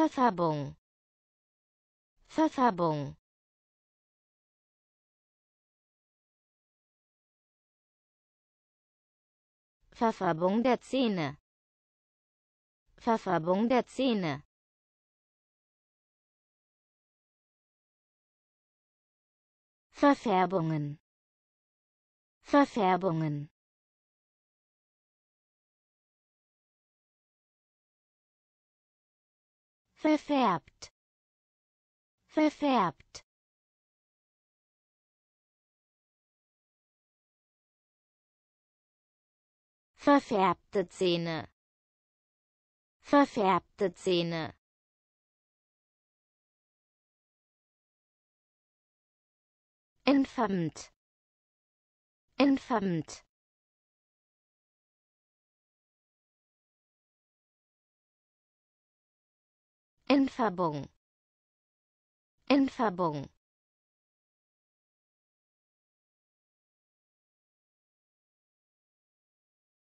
Verfärbung Verfärbung Verfärbung der Zähne Verfärbung der Zähne Verfärbungen Verfärbungen verfärbt verfärbt verfärbte Zähne verfärbte Zähne Infamt. Infamt. Infabung. Entfärbung